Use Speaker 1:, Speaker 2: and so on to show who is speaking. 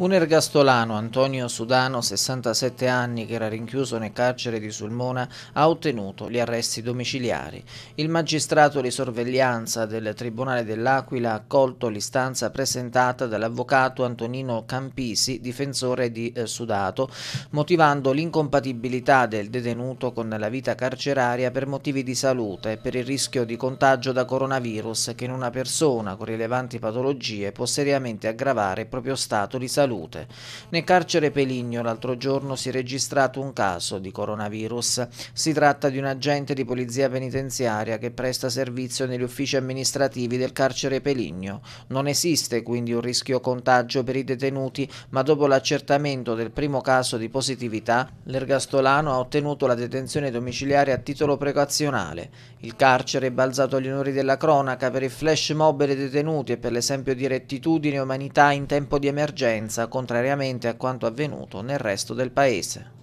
Speaker 1: Un ergastolano, Antonio Sudano, 67 anni, che era rinchiuso nel carcere di Sulmona, ha ottenuto gli arresti domiciliari. Il magistrato di sorveglianza del Tribunale dell'Aquila ha accolto l'istanza presentata dall'avvocato Antonino Campisi, difensore di eh, Sudato, motivando l'incompatibilità del detenuto con la vita carceraria per motivi di salute e per il rischio di contagio da coronavirus che in una persona con rilevanti patologie può seriamente aggravare il proprio stato di salute salute. Nel carcere Peligno l'altro giorno si è registrato un caso di coronavirus. Si tratta di un agente di polizia penitenziaria che presta servizio negli uffici amministrativi del carcere Peligno. Non esiste quindi un rischio contagio per i detenuti, ma dopo l'accertamento del primo caso di positività, l'ergastolano ha ottenuto la detenzione domiciliare a titolo precauzionale. Il carcere è balzato agli onori della cronaca per il flash mob dei detenuti e per l'esempio di rettitudine e umanità in tempo di emergenza contrariamente a quanto avvenuto nel resto del paese.